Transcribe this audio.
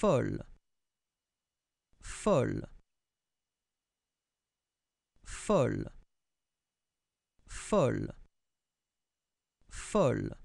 folle folle folle folle folle